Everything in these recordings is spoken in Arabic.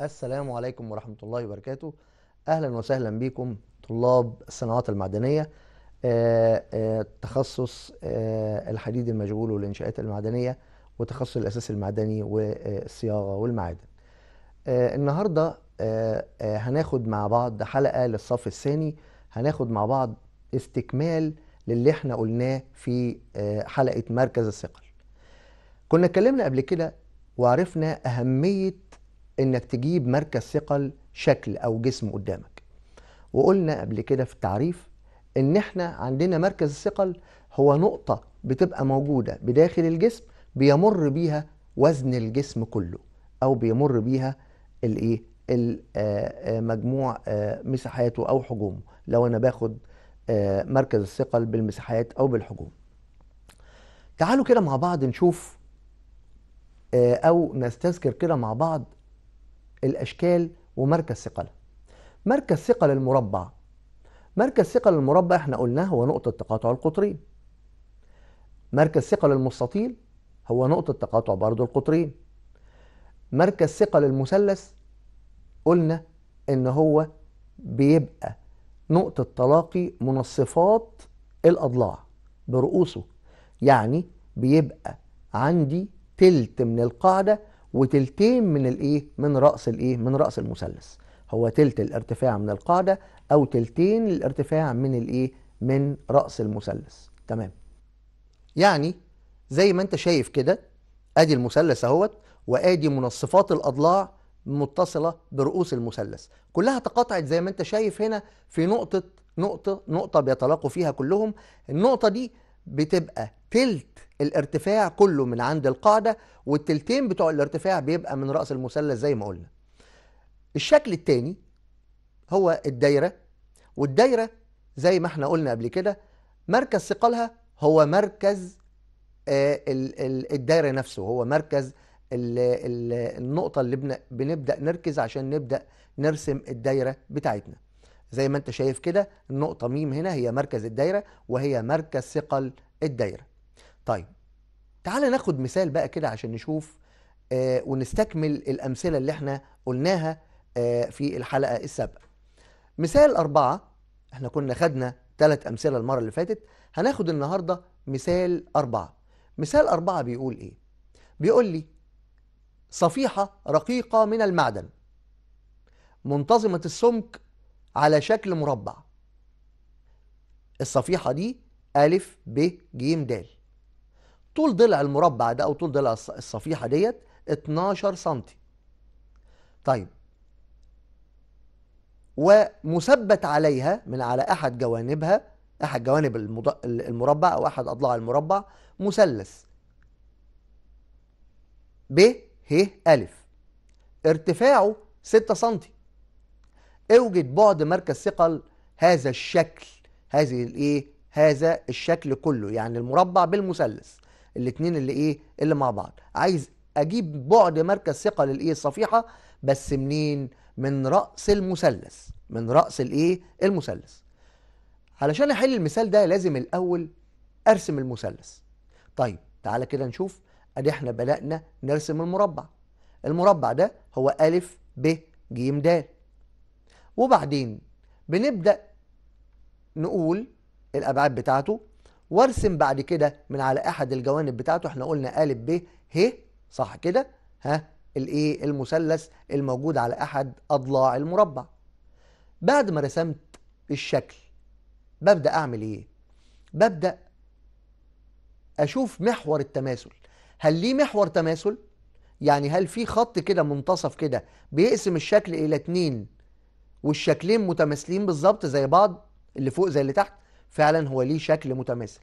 السلام عليكم ورحمة الله وبركاته أهلا وسهلا بكم طلاب الصناعات المعدنية آه، آه، تخصص آه، الحديد المشغول والإنشاءات المعدنية وتخصص الأساس المعدني والصياغة والمعادن النهاردة هناخد مع بعض حلقة للصف الثاني هناخد مع بعض استكمال للي احنا قلناه في حلقة مركز الثقل كنا اتكلمنا قبل كده وعرفنا أهمية انك تجيب مركز ثقل شكل او جسم قدامك وقلنا قبل كده في التعريف ان احنا عندنا مركز الثقل هو نقطه بتبقى موجوده بداخل الجسم بيمر بيها وزن الجسم كله او بيمر بيها الايه آه، آه، مجموع آه، مساحاته او حجومه لو انا باخد مركز الثقل بالمساحات او بالحجوم تعالوا كده مع بعض نشوف او نستذكر كده مع بعض الأشكال ومركز ثقلها مركز ثقل المربع مركز ثقل المربع احنا قلناه هو نقطة تقاطع القطرين مركز ثقل المستطيل هو نقطة تقاطع برضه القطرين مركز ثقل المثلث قلنا ان هو بيبقى نقطة تلاقي منصفات الأضلاع برؤوسه يعني بيبقى عندي تلت من القاعدة وتلتين من الايه من راس الايه من راس المثلث هو تلت الارتفاع من القاعده او تلتين الارتفاع من الايه من راس المثلث تمام يعني زي ما انت شايف كده ادي المثلث اهوت وادي منصفات الاضلاع متصله برؤوس المثلث كلها تقاطعت زي ما انت شايف هنا في نقطه نقطه نقطه بيتلاقوا فيها كلهم النقطه دي بتبقى تلت الارتفاع كله من عند القاعدة والتلتين بتوع الارتفاع بيبقى من رأس المثلث زي ما قلنا الشكل التاني هو الدايرة والدايرة زي ما احنا قلنا قبل كده مركز ثقلها هو مركز آه، الدايرة نفسه هو مركز النقطة اللي بنبدأ نركز عشان نبدأ نرسم الدايرة بتاعتنا زي ما انت شايف كده النقطة ميم هنا هي مركز الدايرة وهي مركز ثقل الدايرة طيب تعال ناخد مثال بقى كده عشان نشوف آه ونستكمل الأمثلة اللي احنا قلناها آه في الحلقة السابقة مثال أربعة احنا كنا خدنا ثلاث أمثلة المرة اللي فاتت هناخد النهاردة مثال أربعة مثال أربعة بيقول إيه؟ بيقول لي صفيحة رقيقة من المعدن منتظمة السمك على شكل مربع الصفيحة دي أ ب ج د طول ضلع المربع ده او طول ضلع الصفيحه ديت 12 سم طيب ومثبت عليها من على احد جوانبها احد جوانب المربع او احد اضلاع المربع مثلث ب ه الف ارتفاعه 6 سم اوجد بعد مركز ثقل هذا الشكل هذه الايه هذا الشكل كله يعني المربع بالمثلث الاثنين اللي ايه اللي مع بعض عايز اجيب بعد مركز ثقه للايه الصفيحه بس منين من راس المثلث من راس الايه المثلث علشان احل المثال ده لازم الاول ارسم المثلث طيب تعالى كده نشوف ادي احنا بدانا نرسم المربع المربع ده هو أ ب ج د وبعدين بنبدا نقول الابعاد بتاعته وارسم بعد كده من على احد الجوانب بتاعته احنا قلنا قالب ب ه صح كده ها الايه المثلث الموجود على احد اضلاع المربع بعد ما رسمت الشكل ببدا اعمل ايه ببدا اشوف محور التماثل هل ليه محور تماثل يعني هل في خط كده منتصف كده بيقسم الشكل الى اتنين والشكلين متماثلين بالظبط زي بعض اللي فوق زي اللي تحت فعلا هو ليه شكل متماثل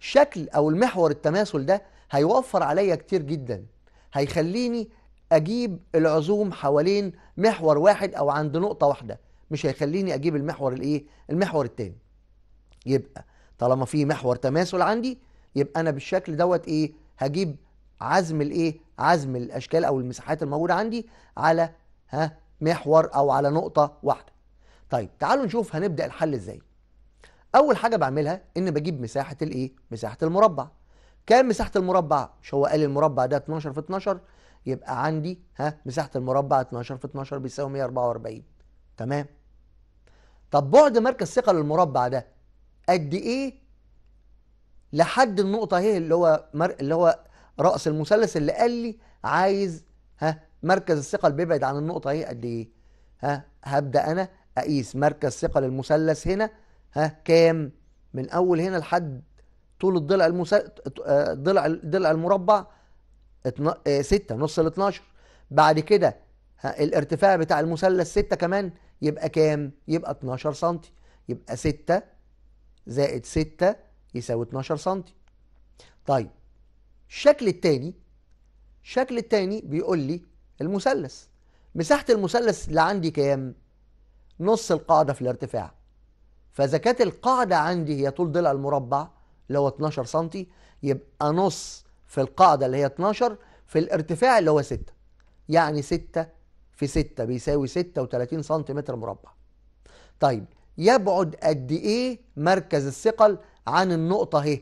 الشكل او المحور التماثل ده هيوفر عليا كتير جدا هيخليني اجيب العزوم حوالين محور واحد او عند نقطه واحده مش هيخليني اجيب المحور الايه المحور التاني يبقى طالما في محور تماثل عندي يبقى انا بالشكل دوت ايه هجيب عزم الايه عزم الاشكال او المساحات الموجوده عندي على ها محور او على نقطه واحده طيب تعالوا نشوف هنبدا الحل ازاي اول حاجه بعملها ان بجيب مساحه الايه مساحه المربع كام مساحه المربع مش هو قال المربع ده 12 في 12 يبقى عندي ها مساحه المربع 12 في 12 بيساوي 144 تمام طب بعد مركز ثقل المربع ده قد ايه لحد النقطه اهي اللي هو مر... اللي هو راس المثلث اللي قال لي عايز ها مركز الثقل بيبعد عن النقطه اهي قد ايه ها هبدا انا اقيس مركز ثقل المثلث هنا ها كام من اول هنا لحد طول الضلع المسا... الضلع آه، الضلع المربع اتنا... آه، نص ال 12 بعد كده الارتفاع بتاع المثلث 6 كمان يبقى كام؟ يبقى 12 سم يبقى 6 زائد 6 يساوي 12 سم. طيب الشكل التاني الشكل التاني بيقول لي المثلث مساحة المثلث اللي عندي كام؟ نص القاعدة في الارتفاع فاذا كانت القاعدة عندي هي طول ضلع المربع اللي هو 12 سم يبقى نص في القاعدة اللي هي 12 في الارتفاع اللي هو 6 يعني 6 في 6 بيساوي 36 سم مربع طيب يبعد قد ايه مركز الثقل عن النقطة اهي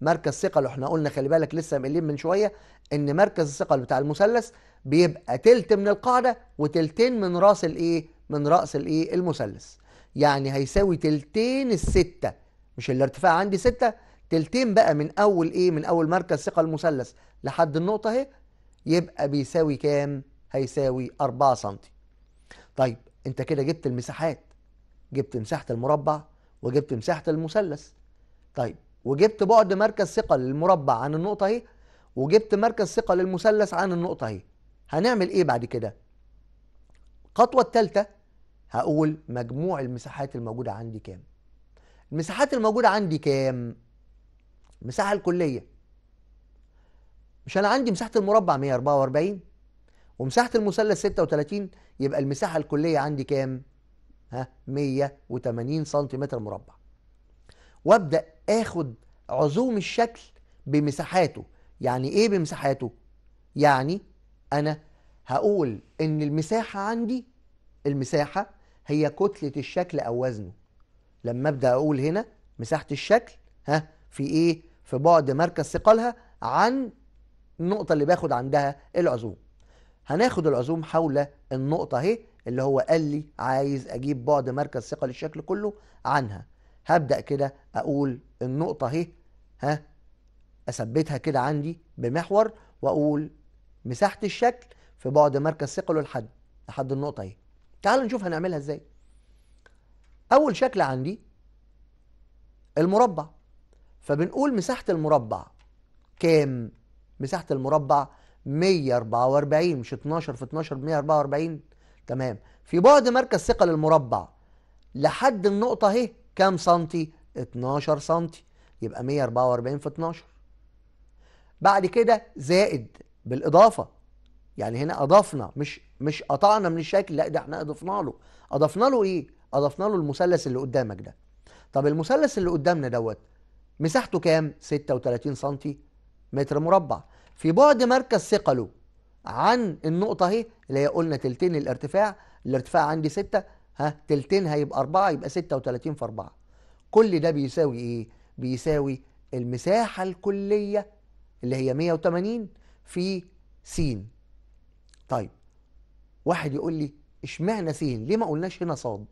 مركز ثقل احنا قلنا خلي بالك لسه مقلين من شوية ان مركز الثقل بتاع المثلث بيبقى تلت من القاعدة وتلتين من راس الايه من رأس الايه المثلث يعني هيساوي تلتين الستة مش الارتفاع عندي ستة تلتين بقى من أول إيه من أول مركز ثقة المثلث لحد النقطة أهي يبقى بيساوي كام؟ هيساوي 4 سنتي طيب أنت كده جبت المساحات جبت مساحة المربع وجبت مساحة المثلث طيب وجبت بعد مركز ثقة للمربع عن النقطة أهي وجبت مركز ثقة للمثلث عن النقطة أهي هنعمل إيه بعد كده؟ الخطوة الثالثة هقول مجموع المساحات الموجودة عندي كام المساحات الموجودة عندي كام المساحة الكلية مش أنا عندي مساحة المربع 144 ومساحة المثلث 36 يبقى المساحة الكلية عندي كام ها 180 سنتيمتر مربع وابدأ اخد عزوم الشكل بمساحاته يعني ايه بمساحاته يعني انا هقول ان المساحة عندي المساحة هي كتلة الشكل أو وزنه لما أبدأ أقول هنا مساحة الشكل ها في إيه في بعد مركز ثقلها عن النقطة اللي باخد عندها العزوم هناخد العزوم حول النقطة اهي اللي هو قال لي عايز أجيب بعد مركز ثقل الشكل كله عنها هبدأ كده أقول النقطة اهي ها أثبتها كده عندي بمحور وأقول مساحة الشكل في بعد مركز ثقله لحد لحد النقطة اهي تعالوا نشوف هنعملها ازاي اول شكل عندي المربع فبنقول مساحه المربع كام مساحه المربع 144 مش 12 في 12 144 تمام في بعد مركز ثقل المربع لحد النقطه اهي كام سنتي 12 سنتي يبقى 144 في 12 بعد كده زائد بالاضافه يعني هنا اضفنا مش مش قطعنا من الشكل لا ده احنا اضفنا له اضفنا له ايه اضفنا له المثلث اللي قدامك ده طب المثلث اللي قدامنا دوت مساحته كام 36 سنتي متر مربع في بعد مركز ثقله عن النقطة اهي اللي هي قلنا تلتين الارتفاع الارتفاع عندي 6 ها تلتين هيبقى 4 يبقى 36 في 4 كل ده بيساوي ايه بيساوي المساحة الكلية اللي هي 180 في س طيب واحد يقول لي اشمعنى سين ليه ما قلناش هنا صاد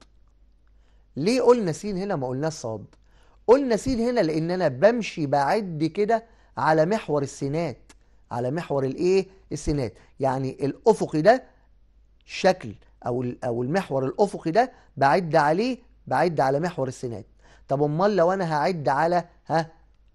ليه قلنا سين هنا ما قلناش صاد قلنا سين هنا لان انا بمشي بعد كده على محور السينات على محور الايه السينات يعني الافقي ده شكل او او المحور الافقي ده بعد عليه بعد على محور السينات طب امال لو انا هعد على ها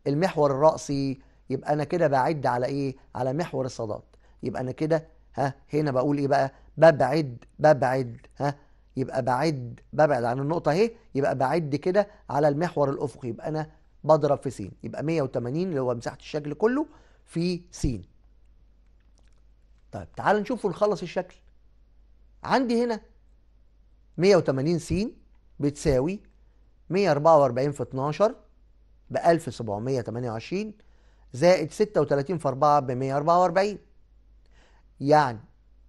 المحور الراسي يبقى انا كده بعد على ايه على محور الصادات يبقى انا كده ها هنا بقول ايه بقى ببعد ببعد ها يبقى بعد ببعد عن النقطة اهي يبقى بعد كده على المحور الأفقي يبقى أنا بضرب في س يبقى 180 اللي هو مساحة الشكل كله في س طيب تعال نشوف ونخلص الشكل عندي هنا 180 س بتساوي 144 في 12 ب 1728 زائد 36 في 4 ب 144 يعني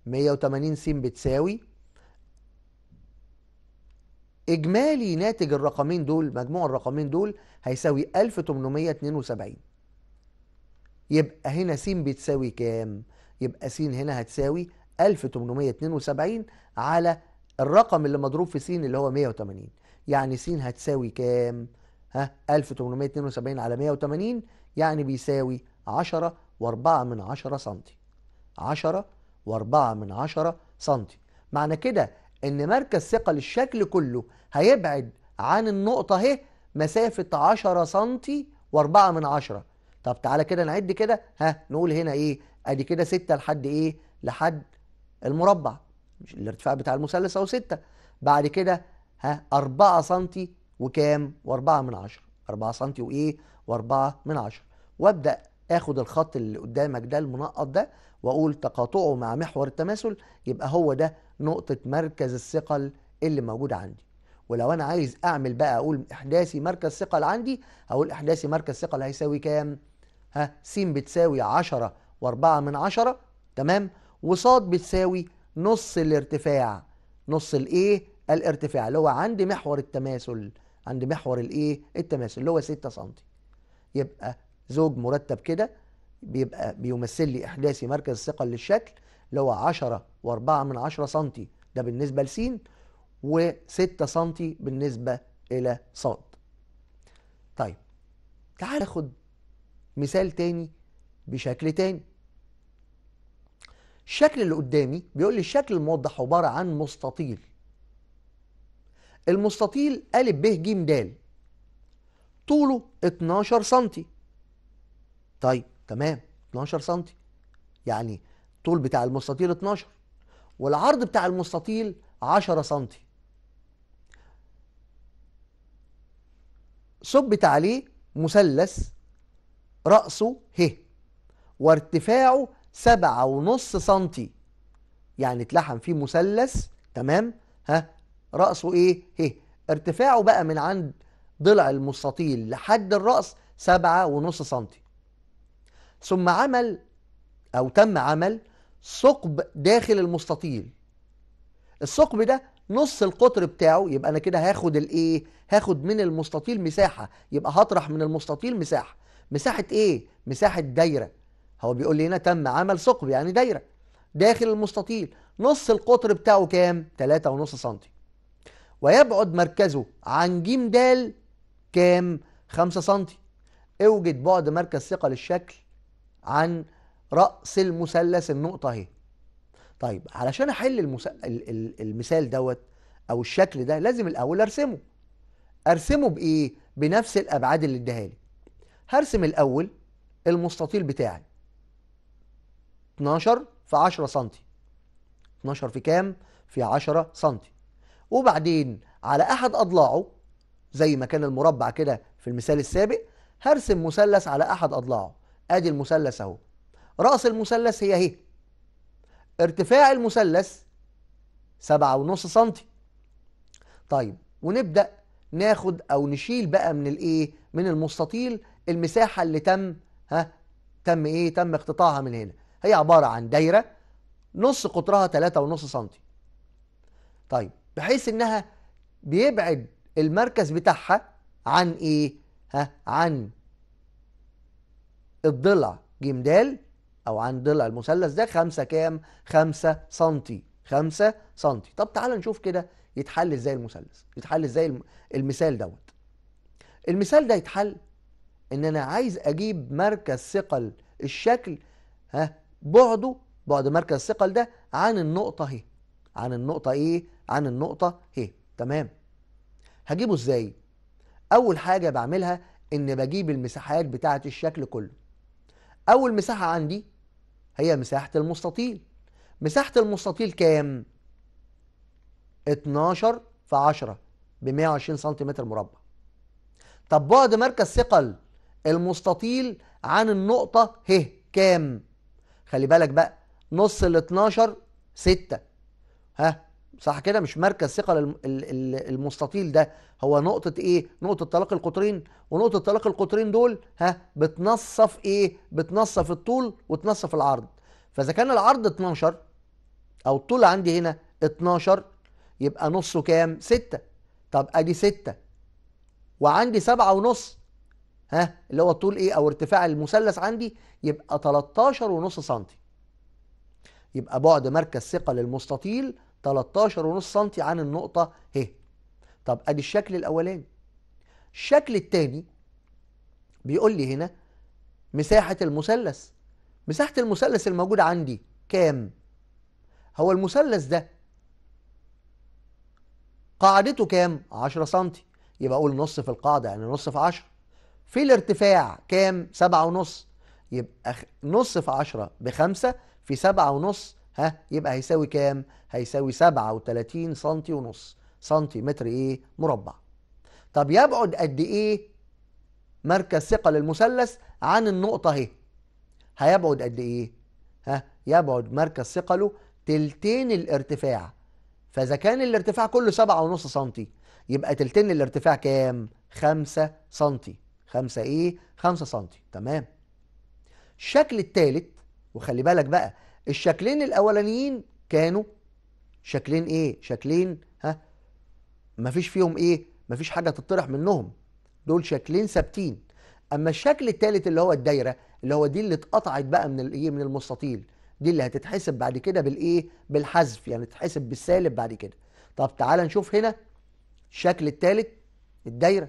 180 س بتساوي اجمالي ناتج الرقمين دول مجموع الرقمين دول هيساوي 1872 يبقى هنا س بتساوي كام يبقى س هنا هتساوي 1872 على الرقم اللي مضروب في س اللي هو 180 يعني س هتساوي كام ها 1872 على 180 يعني بيساوي 10 و4 من 10 سنتي 10 و4 من عشرة سنتي معنى كده ان مركز ثقل الشكل كله هيبعد عن النقطة اهي مسافة 10 سنتي و4 من عشرة طب تعالى كده نعد كده ها نقول هنا ايه ادي كده 6 لحد ايه لحد المربع مش الارتفاع بتاع المثلث او 6 بعد كده ها 4 سنتي وكام و4 من عشرة 4 سنتي وايه و4 من عشرة وابدا اخد الخط اللي قدامك ده المنقط ده واقول تقاطعه مع محور التماثل يبقى هو ده نقطه مركز الثقل اللي موجود عندي ولو انا عايز اعمل بقى اقول احداثي مركز ثقل عندي هقول احداثي مركز ثقل هيساوي كام ها س بتساوي 10 و4 من 10 تمام وص بتساوي نص الارتفاع نص الايه الارتفاع اللي هو عند محور التماثل عند محور الايه التماثل اللي هو 6 سم يبقى زوج مرتب كده بيبقى بيمثل لي احداثي مركز الثقل للشكل اللي هو 10 و4 من 10 سم ده بالنسبه ل س و6 سم بالنسبه الى ص طيب تعال ناخد مثال تاني بشكل تاني الشكل اللي قدامي بيقول لي الشكل الموضح عباره عن مستطيل المستطيل أ ب ج د طوله 12 سم طيب تمام 12 سم يعني طول بتاع المستطيل 12 والعرض بتاع المستطيل 10 سم ثبت عليه مثلث رأسه ه وارتفاعه سبعة ونص سنتي يعني اتلحم فيه مثلث تمام ها رأسه ايه ه ارتفاعه بقى من عند ضلع المستطيل لحد الرأس سبعة ونص سنتي ثم عمل أو تم عمل ثقب داخل المستطيل الثقب ده نص القطر بتاعه يبقى أنا كده هاخد الإيه؟ هاخد من المستطيل مساحة يبقى هطرح من المستطيل مساحة مساحة إيه؟ مساحة دايرة هو بيقول لي هنا تم عمل ثقب يعني دايرة داخل المستطيل نص القطر بتاعه كام؟ 3.5 سم ويبعد مركزه عن ج د كام؟ 5 سم اوجد بعد مركز ثقة للشكل عن رأس المثلث النقطة اهي طيب علشان احل المس... المثال دوت او الشكل ده لازم الاول ارسمه ارسمه بايه بنفس الابعاد اللي اداها لي هرسم الاول المستطيل بتاعي 12 في 10 سم 12 في كام في 10 سم وبعدين على احد اضلاعه زي ما كان المربع كده في المثال السابق هرسم مثلث على احد اضلاعه ادي المثلث اهو راس المثلث هي اهي ارتفاع المثلث سبعة ونص سنتي طيب ونبدأ ناخد أو نشيل بقى من الإيه من المستطيل المساحة اللي تم ها تم إيه تم اقتطاعها من هنا هي عبارة عن دايرة نص قطرها تلاتة ونص سنتي طيب بحيث إنها بيبعد المركز بتاعها عن إيه ها عن الضلع ج د او عن ضلع المثلث ده خمسة كام؟ خمسة سنتي خمسة سنتي طب تعال نشوف كده يتحل ازاي المثلث يتحل ازاي المثال دوت المثال ده يتحل ان انا عايز اجيب مركز ثقل الشكل ها بعده بعد مركز الثقل ده عن النقطة هي عن النقطة ايه؟ عن النقطة هي تمام هجيبه ازاي؟ اول حاجة بعملها ان بجيب المساحات بتاعة الشكل كله أول مساحة عندي هي مساحة المستطيل مساحة المستطيل كام؟ 12 في 10 ب 120 سنتيمتر مربع طب بعد مركز ثقل المستطيل عن النقطة ه كام؟ خلي بالك بقى نص ال 12 6 ها صح كده مش مركز ثقل المستطيل ده هو نقطة ايه نقطة تلاقي القطرين ونقطة تلاقي القطرين دول ها بتنصف ايه بتنصف الطول وتنصف العرض فاذا كان العرض 12 او الطول عندي هنا 12 يبقى نصه كام 6 طب ادي 6 وعندي 7 ونص ها اللي هو الطول ايه او ارتفاع المثلث عندي يبقى 13 ونص سنتي يبقى بعد مركز ثقل المستطيل 13.5 سم عن النقطة ه طب ادي الشكل الاولاني الشكل الثاني بيقول لي هنا مساحة المثلث مساحة المثلث الموجودة عندي كام هو المثلث ده قاعدته كام 10 سم يبقى اقول نص في القاعدة يعني نص في 10 في الارتفاع كام 7.5 ونص يبقى نص في ب بخمسة في 7.5 ونص ها يبقى هيساوي كام هيساوي 37 سنتي ونص سنتي متر ايه مربع طب يبعد قد ايه مركز ثقل المثلث عن النقطة اهي هيبعد قد ايه ها يبعد مركز ثقله تلتين الارتفاع فاذا كان الارتفاع كله سبعة ونص سنتي يبقى تلتين الارتفاع كام خمسة سنتي خمسة ايه خمسة سنتي تمام الشكل التالت وخلي بالك بقى الشكلين الاولانيين كانوا شكلين ايه شكلين ها مفيش فيهم ايه مفيش حاجه تطرح منهم دول شكلين ثابتين اما الشكل الثالث اللي هو الدايره اللي هو دي اللي اتقطعت بقى من الايه من المستطيل دي اللي هتتحسب بعد كده بالايه بالحذف يعني تتحسب بالسالب بعد كده طب تعال نشوف هنا الشكل الثالث الدايره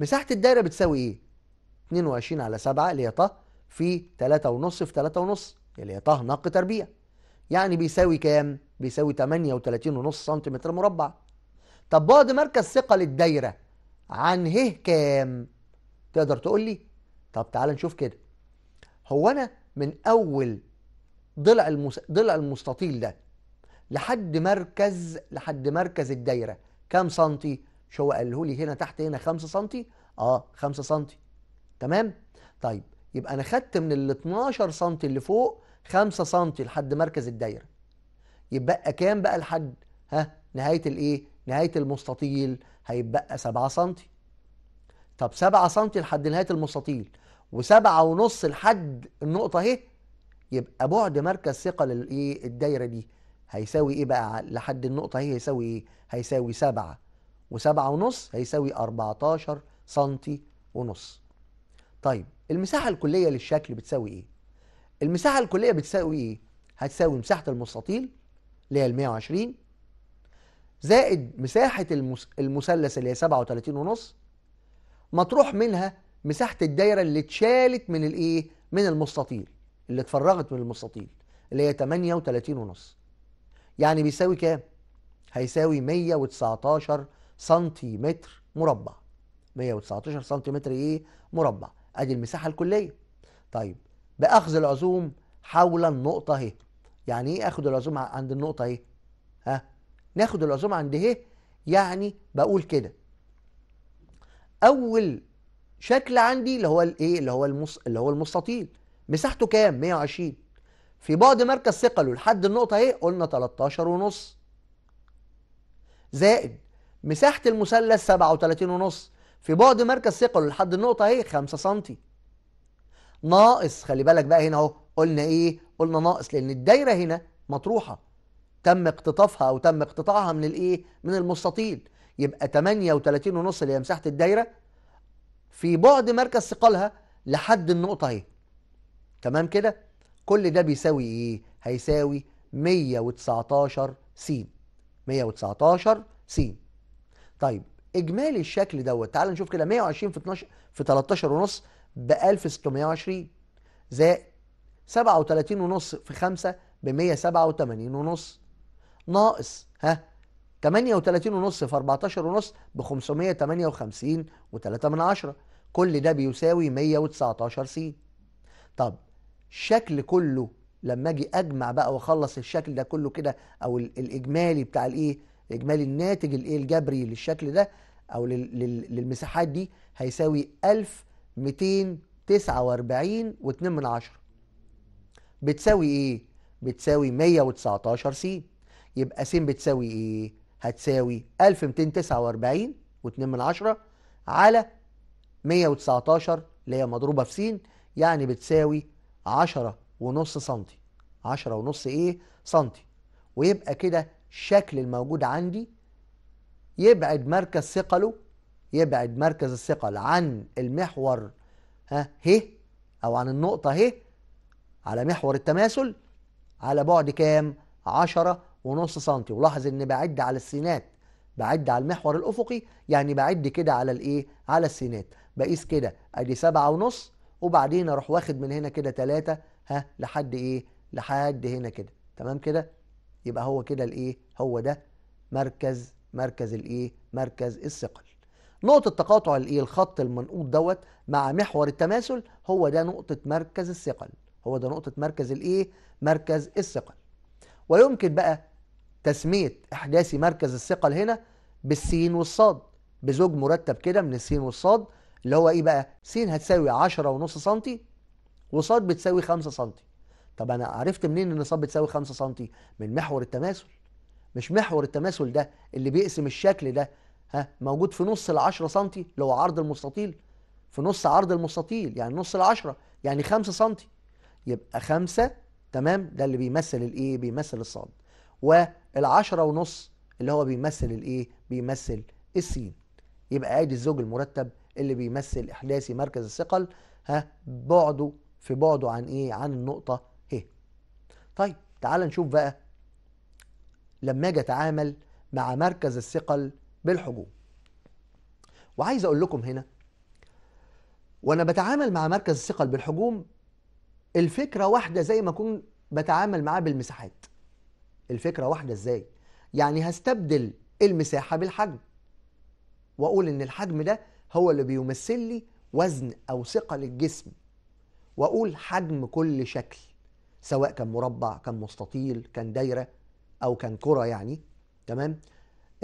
مساحه الدايره بتساوي ايه 22 على 7 اللي هي ط في 3.5 في 3.5 اللي هي طه نق تربيع يعني بيساوي كام؟ بيساوي 38.5 سم مربع طب بعد مركز ثقة للدايرة عن ه كام؟ تقدر تقول لي؟ طب تعال نشوف كده هو أنا من أول ضلع المس... ضلع المستطيل ده لحد مركز لحد مركز الدايرة كام سنتي؟ مش هو قاله لي هنا تحت هنا 5 سنتي؟ اه 5 سنتي تمام؟ طيب يبقى أنا خدت من ال 12 سنتي اللي فوق 5 سم لحد مركز الدايره يبقى كام بقى لحد ها نهايه الايه نهايه المستطيل هيبقى 7 سم طب 7 سم لحد نهايه المستطيل و7 ونص لحد النقطه اهي يبقى بعد مركز ثقه للايه الدايره دي هيساوي ايه بقى لحد النقطه اهي هيساوي ايه هيساوي 7 و7 ونص هيساوي 14 سم ونص طيب المساحه الكليه للشكل بتساوي ايه المساحة الكلية بتساوي ايه؟ هتساوي مساحة المستطيل اللي هي ال 120 زائد مساحة المثلث اللي هي 37 ونص مطروح منها مساحة الدايرة اللي اتشالت من الايه؟ من المستطيل اللي اتفرغت من المستطيل اللي هي 38 ونص يعني بيساوي كام؟ هيساوي 119 سنتيمتر مربع 119 سنتيمتر ايه؟ مربع ادي المساحة الكلية طيب باخذ العزوم حول النقطه اهي يعني ايه اخد العزوم عند النقطه اهي ها ناخد العزوم عند اهي يعني بقول كده اول شكل عندي اللي هو الايه اللي هو المص... اللي هو المستطيل مساحته كام 120 في بعد مركز ثقله لحد النقطه اهي قلنا 13 ونص زائد مساحه المثلث 37 ونص في بعد مركز ثقله لحد النقطه اهي 5 سم ناقص خلي بالك بقى هنا اهو قلنا ايه قلنا ناقص لان الدايره هنا مطروحه تم اقتطافها او تم اقتطاعها من الايه من المستطيل يبقى 38 ونص اللي هي مساحه الدايره في بعد مركز ثقلها لحد النقطه اهي تمام كده كل ده بيساوي ايه هيساوي 119 س 119 س طيب اجمالي الشكل دوت تعال نشوف كده 120 في 12 في 13 ونص ب 1620 زائد 37 ونص في 5 ب 187 ونص ناقص ها 38 ونص في 14 ونص ب 558 و3 من عشرة كل ده بيساوي 119 س طب الشكل كله لما اجي اجمع بقى واخلص الشكل ده كله كده او الاجمالي بتاع الايه اجمالي الناتج الايه الجبري للشكل ده او للمساحات دي هيساوي 1000 249 و2 من عشرة بتساوي ايه؟ بتساوي 119 س يبقى س بتساوي ايه؟ هتساوي 1249 و2 من عشرة على 119 اللي هي مضروبة في س يعني بتساوي 10 ونص سنتي 10 ونص ايه؟ سنتي ويبقى كده الشكل الموجود عندي يبعد مركز ثقله يبعد مركز الثقل عن المحور ها ه او عن النقطة ه على محور التماثل على بعد كام؟ 10 ونص سنتي ولاحظ ان بعد على السينات بعد على المحور الافقي يعني بعد كده على الايه؟ على السينات بقيس كده ادي سبعة ونص وبعدين اروح واخد من هنا كده تلاتة ها لحد ايه؟ لحد هنا كده تمام كده؟ يبقى هو كده الايه؟ هو ده مركز مركز الايه؟ مركز الثقل نقطة تقاطع الايه الخط المنقوط دوت مع محور التماثل هو ده نقطة مركز الثقل هو ده نقطة مركز الايه مركز الثقل ويمكن بقى تسمية احداثي مركز الثقل هنا بالسين والصاد بزوج مرتب كده من السين والصاد اللي هو ايه بقى س هتساوي 10 ونص سنتي وصاد بتساوي 5 سنتي طب انا عرفت منين ان صاد بتساوي 5 سنتي من محور التماثل مش محور التماثل ده اللي بيقسم الشكل ده ها موجود في نص العشرة سنتي اللي هو عرض المستطيل في نص عرض المستطيل يعني نص العشرة يعني خمسة سنتي يبقى خمسة تمام ده اللي بيمثل الايه بيمثل الصاد والعشرة ونص اللي هو بيمثل الايه بيمثل السين يبقى ادي الزوج المرتب اللي بيمثل احداثي مركز الثقل ها بعده في بعده عن ايه عن النقطة ه طيب تعال نشوف بقى لما اجي اتعامل مع مركز الثقل بالحجوم وعايز اقول لكم هنا وانا بتعامل مع مركز الثقل بالحجوم الفكره واحده زي ما اكون بتعامل معاه بالمساحات الفكره واحده ازاي يعني هستبدل المساحه بالحجم واقول ان الحجم ده هو اللي بيمثل لي وزن او ثقل الجسم واقول حجم كل شكل سواء كان مربع كان مستطيل كان دايره او كان كره يعني تمام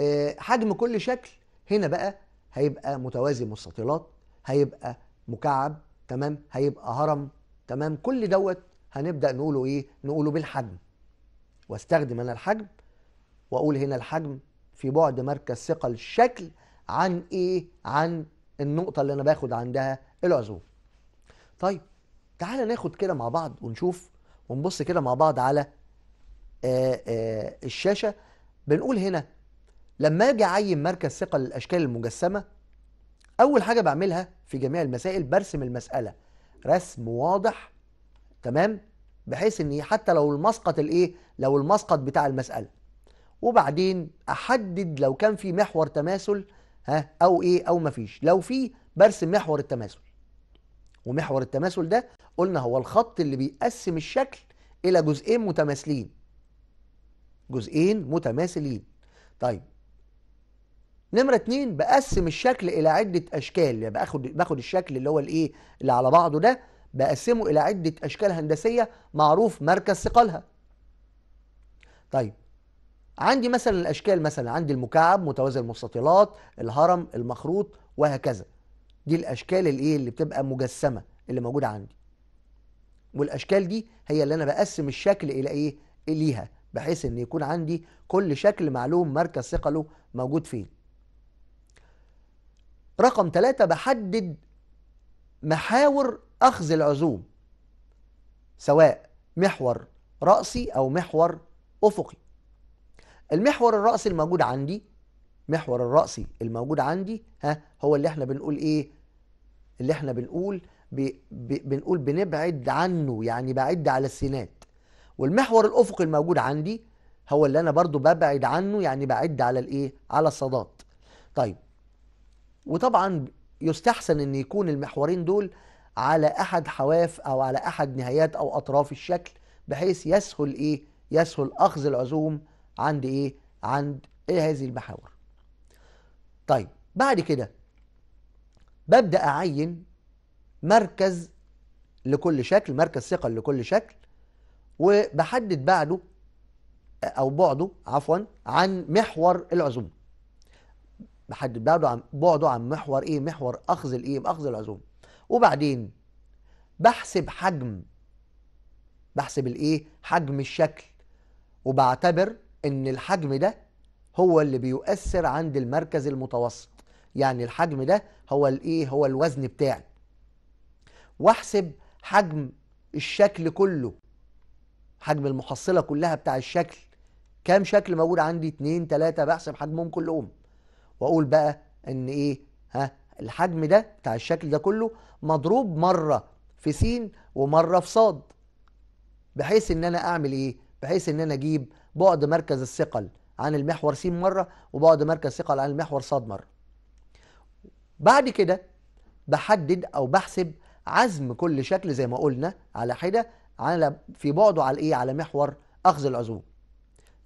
آه، حجم كل شكل هنا بقى هيبقى متوازي مستطيلات هيبقى مكعب تمام هيبقى هرم تمام كل دوت هنبدا نقوله ايه نقوله بالحجم واستخدم انا الحجم واقول هنا الحجم في بعد مركز ثقل الشكل عن ايه عن النقطه اللي انا باخد عندها العزوم طيب تعالى ناخد كده مع بعض ونشوف ونبص كده مع بعض على آآ آه، آآ آه، الشاشه بنقول هنا لما اجي اعين مركز ثقه للاشكال المجسمه اول حاجه بعملها في جميع المسائل برسم المساله رسم واضح تمام بحيث ان حتى لو المسقط الايه لو المسقط بتاع المساله وبعدين احدد لو كان في محور تماثل ها او ايه او مفيش لو في برسم محور التماثل ومحور التماثل ده قلنا هو الخط اللي بيقسم الشكل الى جزئين متماثلين جزئين متماثلين طيب نمرة اتنين بقسم الشكل إلى عدة أشكال يعني باخد باخد الشكل اللي هو الإيه اللي على بعضه ده بقسمه إلى عدة أشكال هندسية معروف مركز ثقلها. طيب عندي مثلا الأشكال مثلا عندي المكعب متوازي المستطيلات الهرم المخروط وهكذا. دي الأشكال الإيه اللي بتبقى مجسمة اللي موجودة عندي. والأشكال دي هي اللي أنا بقسم الشكل إلى إيه؟ إليها بحيث إن يكون عندي كل شكل معلوم مركز ثقله موجود فين. رقم ثلاثة بحدد محاور أخذ العزوم سواء محور رأسي أو محور أفقي المحور الرأسي الموجود عندي محور الرأسي الموجود عندي ها هو اللي احنا بنقول ايه اللي احنا بنقول بي بي بنقول بنبعد عنه يعني بعد على السينات والمحور الأفقي الموجود عندي هو اللي انا برضو ببعد عنه يعني بعد على الايه على الصادات طيب وطبعا يستحسن ان يكون المحورين دول على احد حواف او على احد نهايات او اطراف الشكل بحيث يسهل ايه يسهل اخذ العزوم عند ايه عند إيه هذه المحاور طيب بعد كده ببدا اعين مركز لكل شكل مركز ثقل لكل شكل وبحدد بعده او بعده عفوا عن محور العزوم بحدد بعده عن بعده عن محور ايه محور اخذ الايه اخذ العزوم وبعدين بحسب حجم بحسب الايه حجم الشكل وبعتبر ان الحجم ده هو اللي بيؤثر عند المركز المتوسط يعني الحجم ده هو الايه هو الوزن بتاعي واحسب حجم الشكل كله حجم المحصله كلها بتاع الشكل كام شكل موجود عندي اتنين تلاتة بحسب حجمهم كلهم واقول بقى ان ايه ها الحجم ده بتاع الشكل ده كله مضروب مره في س ومره في ص بحيث ان انا اعمل ايه بحيث ان انا اجيب بعد مركز الثقل عن المحور س مره وبعد مركز ثقل عن المحور ص مره بعد كده بحدد او بحسب عزم كل شكل زي ما قلنا على حده على في بعده على ايه على محور اخذ العزوم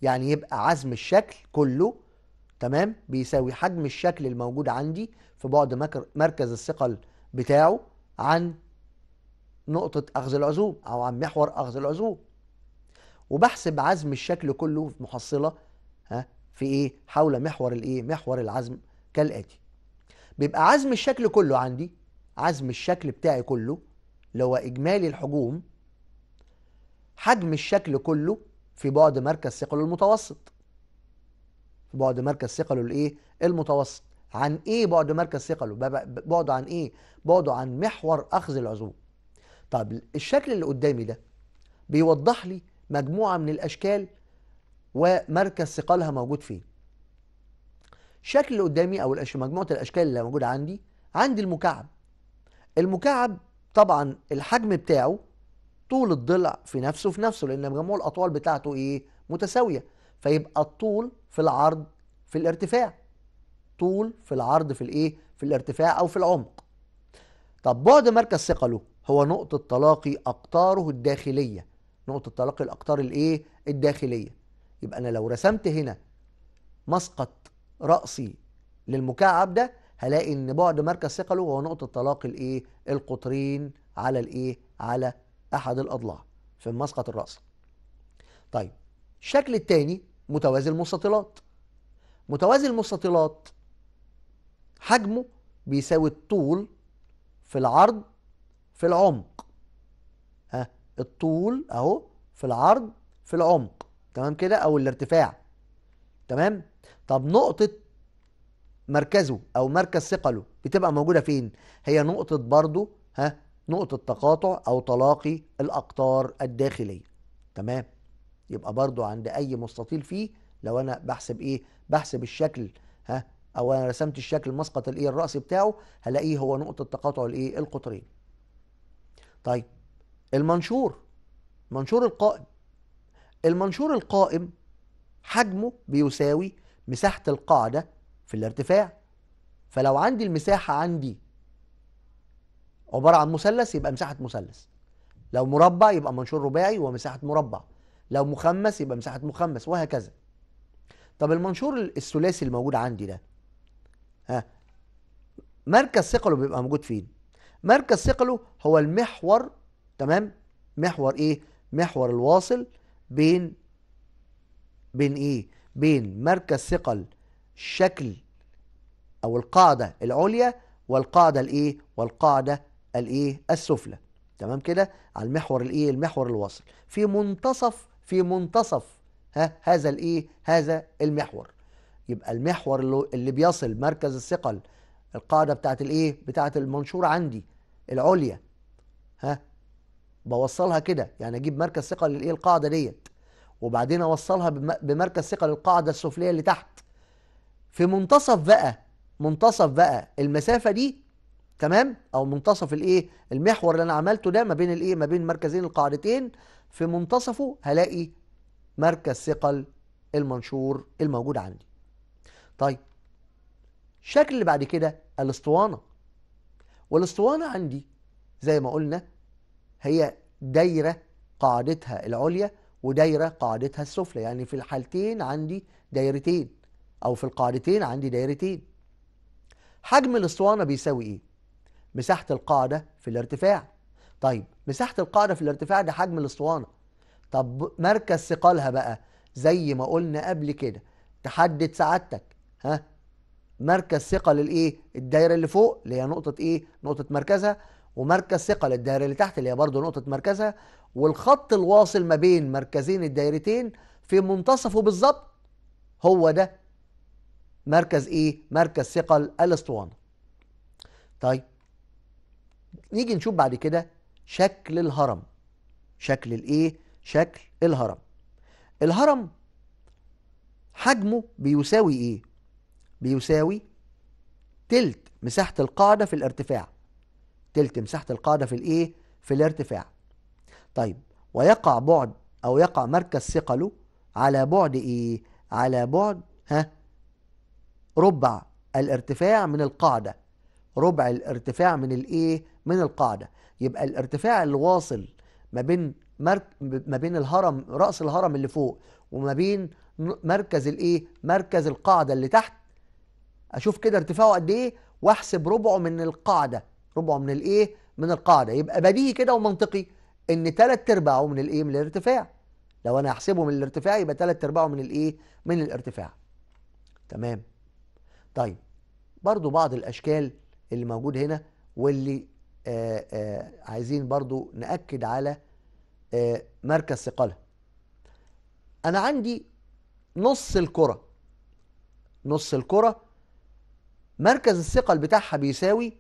يعني يبقى عزم الشكل كله تمام بيساوي حجم الشكل الموجود عندي في بعد مركز الثقل بتاعه عن نقطة أخذ العزوم أو عن محور أخذ العزوم وبحسب عزم الشكل كله في محصلة ها في إيه حول محور الإيه محور العزم كالآتي بيبقى عزم الشكل كله عندي عزم الشكل بتاعي كله اللي هو إجمالي الحجوم حجم الشكل كله في بعد مركز ثقل المتوسط في بعد مركز ثقله الايه المتوسط عن ايه بعد مركز ثقله بعده عن ايه بعده عن محور اخذ العزوم طب الشكل اللي قدامي ده بيوضح لي مجموعه من الاشكال ومركز ثقلها موجود فين الشكل اللي قدامي او مجموعه الاشكال اللي موجوده عندي عندي المكعب المكعب طبعا الحجم بتاعه طول الضلع في نفسه في نفسه لان مجموع الاطوال بتاعته ايه متساويه فيبقى الطول في العرض في الارتفاع طول في العرض في الايه في الارتفاع او في العمق طب بعد مركز ثقله هو نقطة تلاقي أقطاره الداخلية نقطة تلاقي الأقطار الإيه؟ الداخلية يبقى أنا لو رسمت هنا مسقط رأسي للمكعب ده هلاقي إن بعد مركز ثقله هو نقطة تلاقي الإيه؟ القطرين على الإيه؟ على أحد الأضلاع في المسقط الرأسي. طيب الشكل الثاني متوازي المستطيلات متوازي المستطيلات حجمه بيساوي الطول في العرض في العمق ها الطول اهو في العرض في العمق تمام كده او الارتفاع تمام طب نقطة مركزه او مركز ثقله بتبقى موجودة فين هي نقطة برضو ها نقطة تقاطع او تلاقي الاقطار الداخلية تمام يبقى برضو عند اي مستطيل فيه لو انا بحسب ايه بحسب الشكل ها او انا رسمت الشكل مسقط الايه الراسي بتاعه هلاقيه هو نقطه تقاطع الايه القطرين طيب المنشور منشور القائم المنشور القائم حجمه بيساوي مساحه القاعده في الارتفاع فلو عندي المساحه عندي عباره عن مثلث يبقى مساحه مثلث لو مربع يبقى منشور رباعي ومساحه مربع لو مخمس يبقى مساحه مخمس وهكذا طب المنشور الثلاثي الموجود عندي ده ها مركز ثقله بيبقى موجود فين مركز ثقله هو المحور تمام محور ايه محور الواصل بين بين ايه بين مركز ثقل الشكل او القاعده العليا والقاعده الايه والقاعده الايه السفلى تمام كده على المحور الايه المحور الواصل في منتصف في منتصف ها هذا الايه هذا المحور يبقى المحور اللي, اللي بيصل مركز الثقل القاعده بتاعت الايه بتاعت المنشور عندي العليا ها بوصلها كده يعني اجيب مركز ثقل الايه القاعده ديت وبعدين اوصلها بمركز ثقل القاعده السفليه اللي تحت في منتصف بقى منتصف بقى المسافه دي تمام او منتصف الايه المحور اللي انا عملته ده ما بين الايه ما بين مركزين القاعدتين في منتصفه هلاقي مركز ثقل المنشور الموجود عندي طيب الشكل اللي بعد كده الاسطوانه والاسطوانه عندي زي ما قلنا هي دايره قاعدتها العليا ودايره قاعدتها السفلى يعني في الحالتين عندي دايرتين او في القاعدتين عندي دايرتين حجم الاسطوانه بيساوي ايه مساحه القاعده في الارتفاع طيب مساحه القاعده في الارتفاع ده حجم الاسطوانه طب مركز ثقلها بقى زي ما قلنا قبل كده تحدد سعادتك ها مركز ثقل الايه الدايره اللي فوق اللي هي نقطه ايه نقطه مركزها ومركز ثقل الدايره اللي تحت اللي هي برضه نقطه مركزها والخط الواصل ما بين مركزين الدايرتين في منتصفه بالظبط هو ده مركز ايه مركز ثقل الاسطوانه طيب نيجي نشوف بعد كده شكل الهرم شكل الايه شكل الهرم الهرم حجمه بيساوي ايه بيساوي تلت مساحة القاعدة في الارتفاع تلت مساحة القاعدة في الايه في الارتفاع طيب ويقع بعد او يقع مركز ثقله على بعد ايه على بعد ها ربع الارتفاع من القاعدة ربع الارتفاع من الايه من القاعدة يبقى الارتفاع اللي واصل ما بين مرك... ما بين الهرم راس الهرم اللي فوق وما بين مركز الايه مركز القاعده اللي تحت اشوف كده ارتفاعه قد ايه واحسب ربعه من القاعده ربعه من الايه من القاعده يبقى بديهي كده ومنطقي ان ثلاث ارباعه من الايه من الارتفاع لو انا هحسبه من الارتفاع يبقى ثلاث ارباعه من الايه من الارتفاع تمام طيب برضو بعض الاشكال اللي موجود هنا واللي آآ آه، آه، عايزين برضو نأكد على آه، مركز ثقلها أنا عندي نص الكرة نص الكرة مركز الثقل بتاعها بيساوي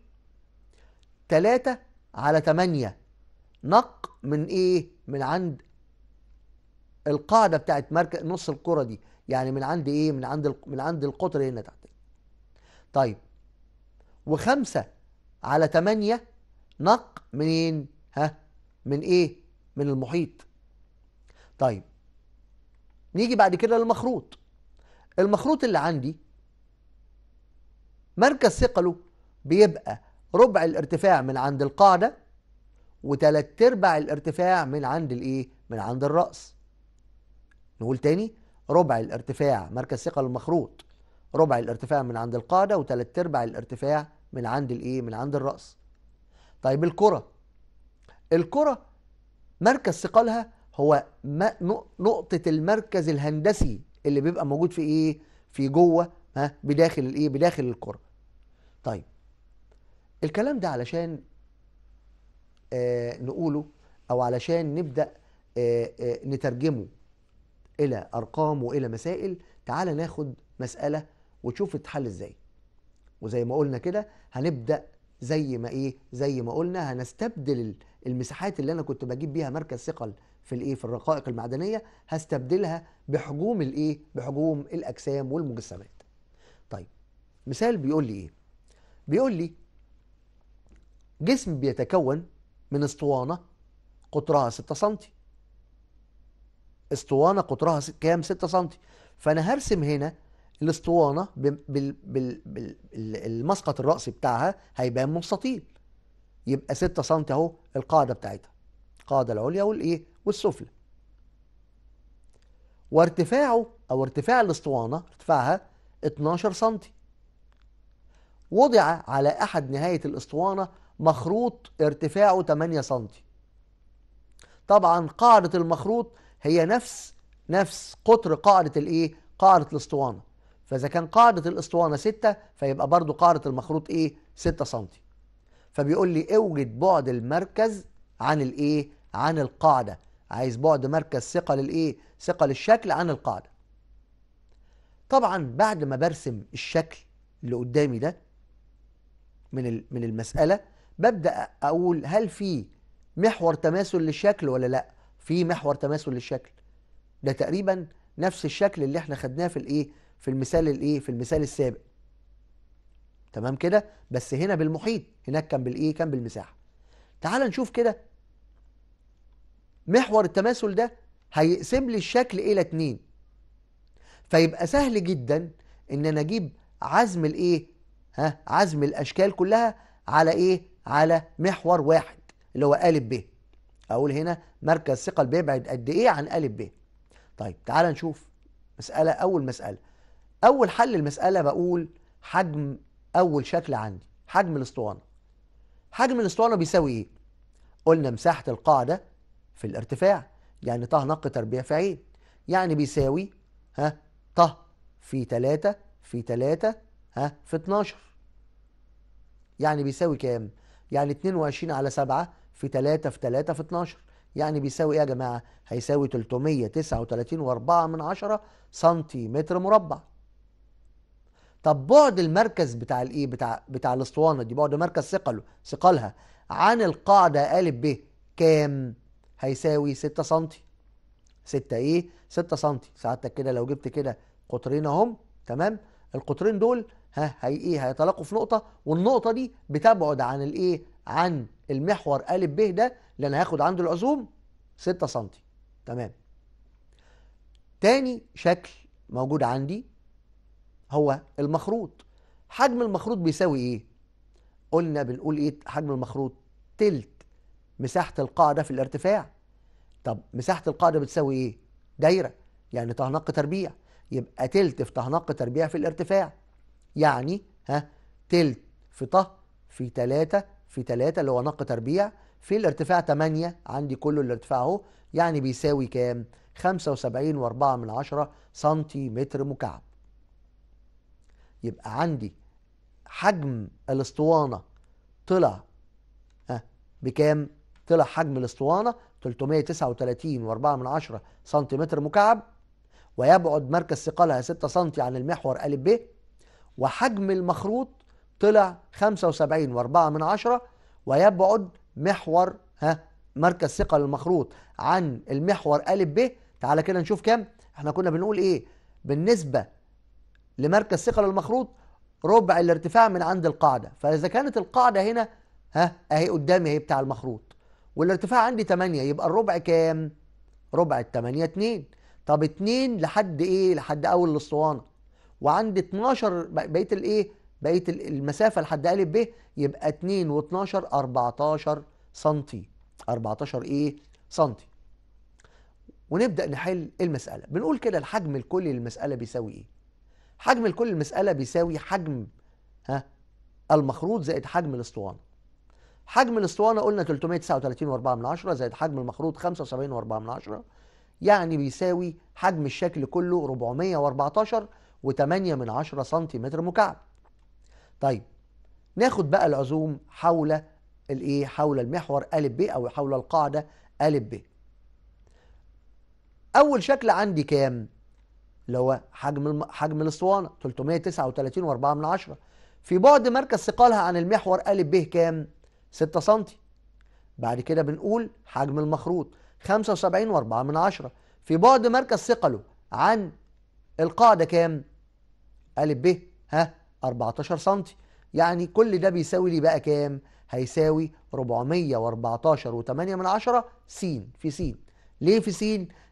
3 على 8 نق من ايه؟ من عند القاعدة بتاعت مركز نص الكرة دي يعني من عند ايه؟ من عند من عند القطر هنا تحت. طيب وخمسة على 8 نق منين ها من ايه من المحيط طيب نيجي بعد كده للمخروط المخروط اللي عندي مركز ثقله بيبقى ربع الارتفاع من عند القاعدة وتلات ارباع الارتفاع من عند الايه من عند الرأس نقول تاني ربع الارتفاع مركز ثقل المخروط ربع الارتفاع من عند القاعدة وتلات ارباع الارتفاع من عند الايه من عند الرأس طيب الكرة الكرة مركز ثقلها هو نقطة المركز الهندسي اللي بيبقى موجود في ايه في جوه ها بداخل الايه بداخل الكرة طيب الكلام ده علشان آه نقوله او علشان نبدأ آه آه نترجمه الى ارقام والى مسائل تعال ناخد مسألة وتشوف اتحل ازاي وزي ما قلنا كده هنبدأ زي ما ايه زي ما قلنا هنستبدل المساحات اللي انا كنت بجيب بيها مركز ثقل في الايه في الرقائق المعدنيه هستبدلها بحجوم الايه بحجوم الاجسام والمجسمات طيب مثال بيقول لي ايه بيقول لي جسم بيتكون من اسطوانه قطرها 6 سم اسطوانه قطرها كام 6 سم فانا هرسم هنا الاسطوانه بالمسقط الرأسي بتاعها هيبان مستطيل يبقى 6 سم اهو القاعده بتاعتها القاعده العليا والايه والسفلى وارتفاعه او ارتفاع الاسطوانه ارتفاعها 12 سم وضع على احد نهايه الاسطوانه مخروط ارتفاعه 8 سم طبعا قاعده المخروط هي نفس نفس قطر قاعده الايه قاعده الاسطوانه فاذا كان قاعده الاسطوانه 6 فيبقى برضو قاعده المخروط ايه 6 سم فبيقول لي اوجد بعد المركز عن الايه عن القاعده عايز بعد مركز ثقه للايه ثقه للشكل عن القاعده طبعا بعد ما برسم الشكل اللي قدامي ده من من المساله ببدا اقول هل في محور تماثل للشكل ولا لا في محور تماثل للشكل ده تقريبا نفس الشكل اللي احنا خدناه في الايه في المثال الايه في المثال السابق تمام كده بس هنا بالمحيط هناك كان بالايه كان بالمساحه تعال نشوف كده محور التماثل ده هيقسم لي الشكل الى اتنين فيبقى سهل جدا ان انا اجيب عزم الايه ها عزم الاشكال كلها على ايه على محور واحد اللي هو ا ب اقول هنا مركز ثقل بيبعد قد ايه عن ا ب طيب تعال نشوف مساله اول مساله اول حل للمساله بقول حجم اول شكل عندي حجم الاسطوانه حجم الاسطوانه بيساوي ايه قلنا مساحه القاعده في الارتفاع يعني طه نق تربيع في عين يعني بيساوي ها طه في 3 في 3 ها في 12 يعني بيساوي كام يعني 22 على 7 في 3 في 3 في 12 يعني بيساوي ايه يا جماعه هيساوي 339.4 سنتيمتر مربع طب بعد المركز بتاع الايه بتاع بتاع الاسطوانه دي بعد مركز ثقله ثقلها عن القاعده ا ب كام هيساوي 6 سم 6 ايه 6 سم ساعتك كده لو جبت كده قطرين اهم تمام القطرين دول ها هي ايه هيتلاقوا في نقطه والنقطه دي بتبعد عن الايه عن المحور ا ب ده اللي انا هاخد عنده العزوم 6 سم تمام تاني شكل موجود عندي هو المخروط حجم المخروط بيساوي ايه قلنا بنقول ايه حجم المخروط تلت مساحه القاعده في الارتفاع طب مساحه القاعده بتساوي ايه دايره يعني تهنق تربيع يبقى تلت في تهنق تربيع في الارتفاع يعني ها تلت في طه في تلاتة في تلاتة اللي هو نق تربيع في الارتفاع تمانية عندي كل الارتفاع اهو يعني بيساوي كام خمسة وسبعين واربعة من سنتي متر مكعب يبقى عندي حجم الاسطوانه طلع ها بكام؟ طلع حجم الاسطوانه 339.4 سنتيمتر مكعب ويبعد مركز ثقلها 6 سنتي عن المحور أ ب وحجم المخروط طلع 75.4 ويبعد محور ها مركز ثقل المخروط عن المحور أ ب تعالى كده نشوف كام احنا كنا بنقول ايه بالنسبه لمركز ثقل المخروط ربع الارتفاع من عند القاعده فاذا كانت القاعده هنا ها اهي قدامي اهي بتاع المخروط والارتفاع عندي 8 يبقى الربع كام ربع ال 8 2 طب 2 لحد ايه لحد اول الاسطوانه وعندي 12 بقيه الايه بقيه المسافه لحد ا ب يبقى 2 و12 14 سنتي 14 ايه سنتي ونبدا نحل المساله بنقول كده الحجم الكلي للمساله بيساوي ايه حجم الكل المسألة بيساوي حجم ها المخروط زائد حجم الاسطوانة حجم الاسطوانة قلنا 339.4 زائد حجم المخروط 75.4 يعني بيساوي حجم الشكل كله 414 و8 من 10 سنتيمتر مكعب طيب ناخد بقى العزوم حول الايه حول المحور ا ب او حول القاعده ا ب اول شكل عندي كام اللي هو حجم حجم الاسطوانه 339 و4 في بعد مركز ثقالها عن المحور ا ب كام 6 سم بعد كده بنقول حجم المخروط 75 و4 في بعد مركز ثقله عن القاعده كام ا ب ها 14 سم يعني كل ده بيساوي لي بقى كام هيساوي 414 و8 من عشرة س في س ليه في س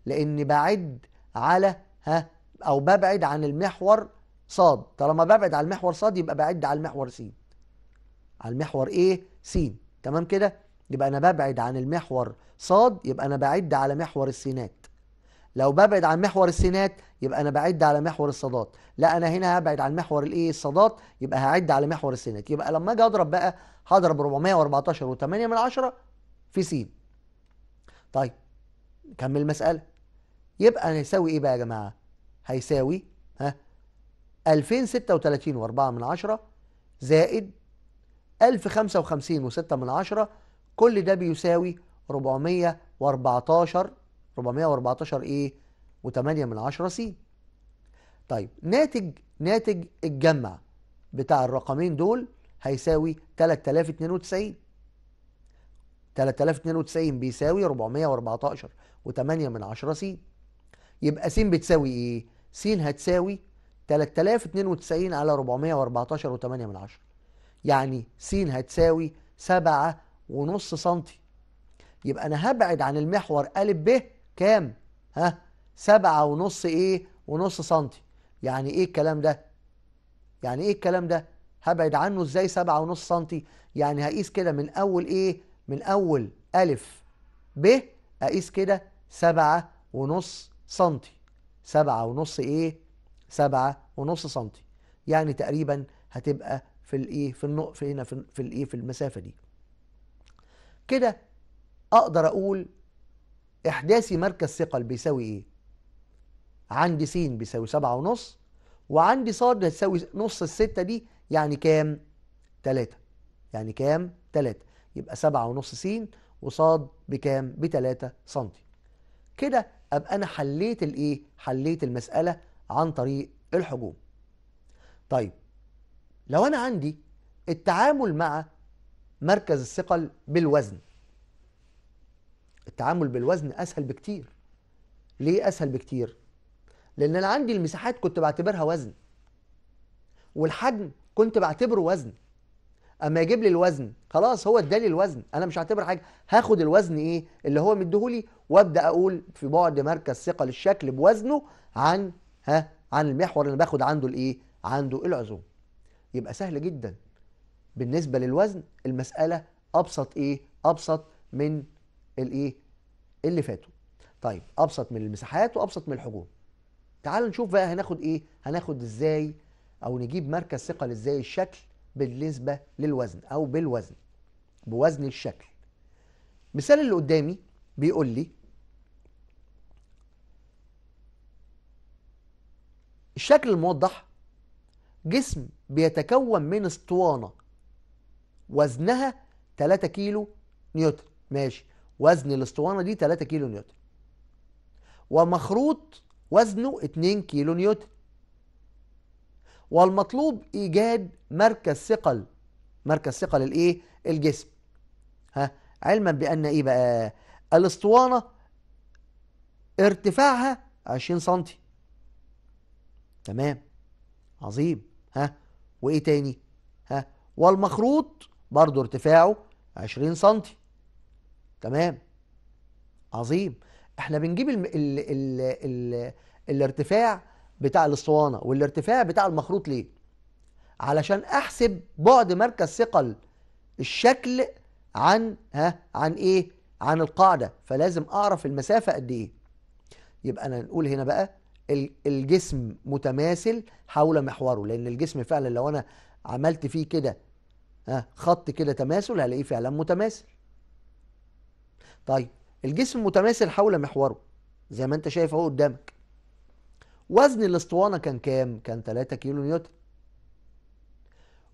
لان بعد على ها او ببعد عن المحور ص طالما ببعد عن المحور ص يبقى بعد على المحور س على المحور ايه س تمام كده يبقى انا ببعد عن المحور ص يبقى انا بعد على محور السينات لو ببعد عن محور السينات يبقى انا بعد على محور الصادات لا انا هنا هبعد عن محور الايه الصادات يبقى هعد على محور السينات يبقى لما اجي اضرب بقى هضرب 414 و8 من 10 في س طيب كمل المساله يبقى هيساوي ايه بقى يا جماعه هيساوي ها 2036 و4 من عشرة زائد 1055 و6 من عشرة كل ده بيساوي 414 414 ايه و8 من عشرة س طيب ناتج ناتج الجمع بتاع الرقمين دول هيساوي 3092 3092 بيساوي 414 و8 من عشرة س يبقى س بتساوي ايه س هتساوي 3092 على 414 و8 من عشرة يعني س هتساوي 7.5 سم يبقى انا هبعد عن المحور ا ب كام ها 7.5 ايه ونص سم يعني ايه الكلام ده يعني ايه الكلام ده هبعد عنه ازاي 7.5 سم يعني هقيس كده من اول ايه من اول ا ب اقيس كده 7.5 سم سبعة ونص ايه سبعة ونص سنتي يعني تقريبا هتبقى في الايه في النق في هنا في الايه في المسافة دي كده اقدر اقول احداثي مركز ثقل بيساوي ايه عندي س بيساوي سبعة ونص وعندي ص هتساوي نص الستة دي يعني كام تلاتة يعني كام تلاتة يبقى سبعة ونص س وصاد بكام بتلاتة سنتي كده ابقى انا حليت الايه حليت المساله عن طريق الحجوم طيب لو انا عندي التعامل مع مركز الثقل بالوزن التعامل بالوزن اسهل بكتير ليه اسهل بكتير لان انا عندي المساحات كنت بعتبرها وزن والحجم كنت بعتبره وزن اما يجيب لي الوزن خلاص هو ادالي الوزن انا مش هعتبر حاجه هاخد الوزن ايه اللي هو مديهولي وابدا اقول في بعد مركز ثقه للشكل بوزنه عن ها عن المحور اللي باخد عنده الايه عنده العزوم يبقى سهل جدا بالنسبه للوزن المساله ابسط ايه ابسط من الايه اللي فاتوا طيب ابسط من المساحات وابسط من الحجوم تعال نشوف بقى هناخد ايه هناخد ازاي او نجيب مركز ثقل ازاي الشكل بالنسبة للوزن أو بالوزن بوزن الشكل مثال اللي قدامي بيقول لي الشكل الموضح جسم بيتكون من اسطوانة وزنها 3 كيلو نيوتن ماشي وزن الاسطوانة دي 3 كيلو نيوتن ومخروط وزنه 2 كيلو نيوتن والمطلوب ايجاد مركز ثقل مركز ثقل الايه الجسم ها علما بان ايه بقى الاسطوانه ارتفاعها 20 سم تمام عظيم ها وايه تاني ها والمخروط برضو ارتفاعه 20 سم تمام عظيم احنا بنجيب الـ الـ الـ الـ الارتفاع بتاع الاسطوانه والارتفاع بتاع المخروط ليه علشان احسب بعد مركز ثقل الشكل عن ها عن ايه عن القاعده فلازم اعرف المسافه قد ايه يبقى انا نقول هنا بقى الجسم متماثل حول محوره لان الجسم فعلا لو انا عملت فيه كده ها خط كده تماثل هلاقيه فعلا متماثل طيب الجسم متماثل حول محوره زي ما انت شايف اهو قدامك وزن الاسطوانة كان كام؟ كان 3 كيلو نيوتن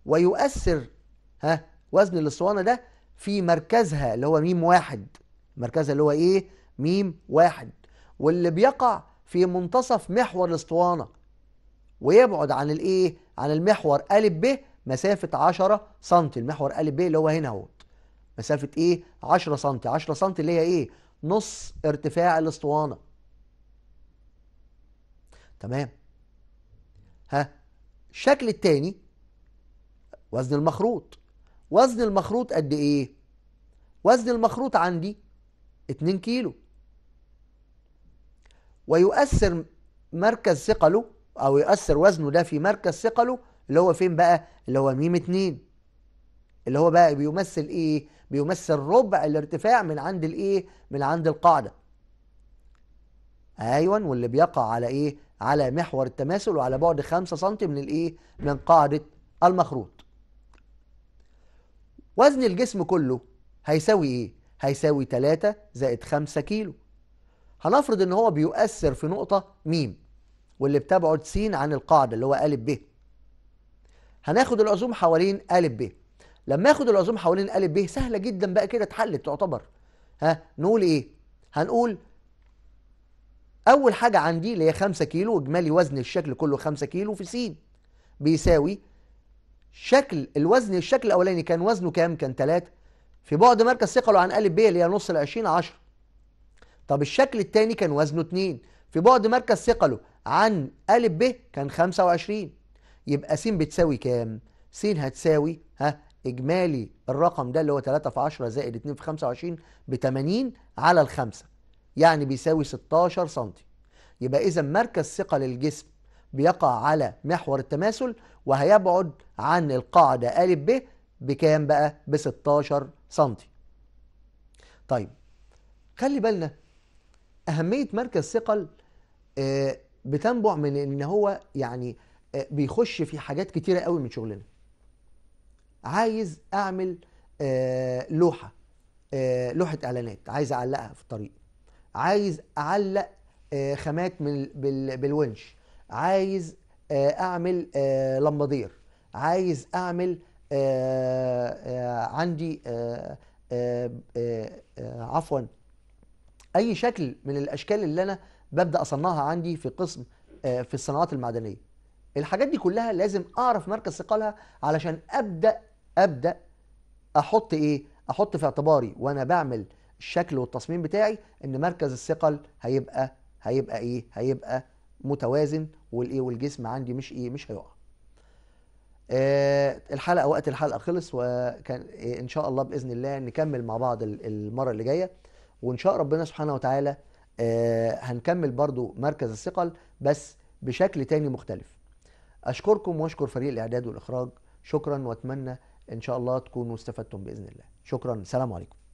ويؤثر ها وزن الاسطوانة ده في مركزها اللي هو ميم واحد مركزها اللي هو ايه؟ ميم واحد واللي بيقع في منتصف محور الاسطوانة ويبعد عن الايه؟ عن المحور أ ب مسافة 10 سم المحور أ ب اللي هو هنا اهو مسافة ايه؟ 10 سم 10 سم اللي هي ايه؟ نص ارتفاع الاسطوانة تمام ها الشكل التاني وزن المخروط وزن المخروط قد ايه وزن المخروط عندي 2 كيلو ويؤثر مركز ثقله او يؤثر وزنه ده في مركز ثقله اللي هو فين بقى اللي هو ميم 2 اللي هو بقى بيمثل ايه بيمثل ربع الارتفاع من عند الايه من عند القاعده ايوه واللي بيقع على ايه على محور التماثل وعلى بعد 5 سم من الايه من قاعده المخروط وزن الجسم كله هيساوي ايه هيساوي 3 زائد 5 كيلو هنفرض ان هو بيؤثر في نقطه م واللي بتبعد س عن القاعده اللي هو ا ب هناخد العزوم حوالين ا ب لما اخد العزوم حوالين ا ب سهله جدا بقى كده اتحلت تعتبر ها نقول ايه هنقول اول حاجه عندي اللي هي 5 كيلو اجمالي وزن الشكل كله 5 كيلو في س بيساوي شكل الوزن الشكل الاولاني كان وزنه كام كان 3 في بعد مركز ثقله عن قالب ب اللي هي نص ال 20 10 طب الشكل الثاني كان وزنه 2 في بعد مركز ثقله عن قالب ب كان 25 يبقى س بتساوي كام س هتساوي ها اجمالي الرقم ده اللي هو 3 في 10 زائد 2 في 25 ب 80 على الخمسه يعني بيساوي 16 سم يبقى إذا مركز ثقة للجسم بيقع على محور التماثل وهيبعد عن القاعدة أ ب بكام بقى؟ ب 16 سم. طيب خلي بالنا أهمية مركز ثقل آه، بتنبع من إن هو يعني آه، بيخش في حاجات كتيرة قوي من شغلنا. عايز أعمل آه، لوحة لوحة إعلانات عايز أعلقها في الطريق عايز اعلق آه، خامات بالونش عايز آه، اعمل آه، لمبادير عايز اعمل عندي عفوا اي شكل من الاشكال اللي انا ببدا اصنعها عندي في قسم في الصناعات المعدنيه الحاجات دي كلها لازم اعرف مركز ثقلها علشان ابدا ابدا احط ايه احط في اعتباري وانا بعمل الشكل والتصميم بتاعي ان مركز الثقل هيبقى هيبقى ايه هيبقى متوازن والايه والجسم عندي مش ايه مش هيقع آه الحلقه وقت الحلقه خلص وكان آه ان شاء الله باذن الله نكمل مع بعض المره اللي جايه وان شاء ربنا سبحانه وتعالى آه هنكمل برضو مركز الثقل بس بشكل تاني مختلف اشكركم واشكر فريق الاعداد والاخراج شكرا واتمنى ان شاء الله تكونوا استفدتم باذن الله شكرا سلام عليكم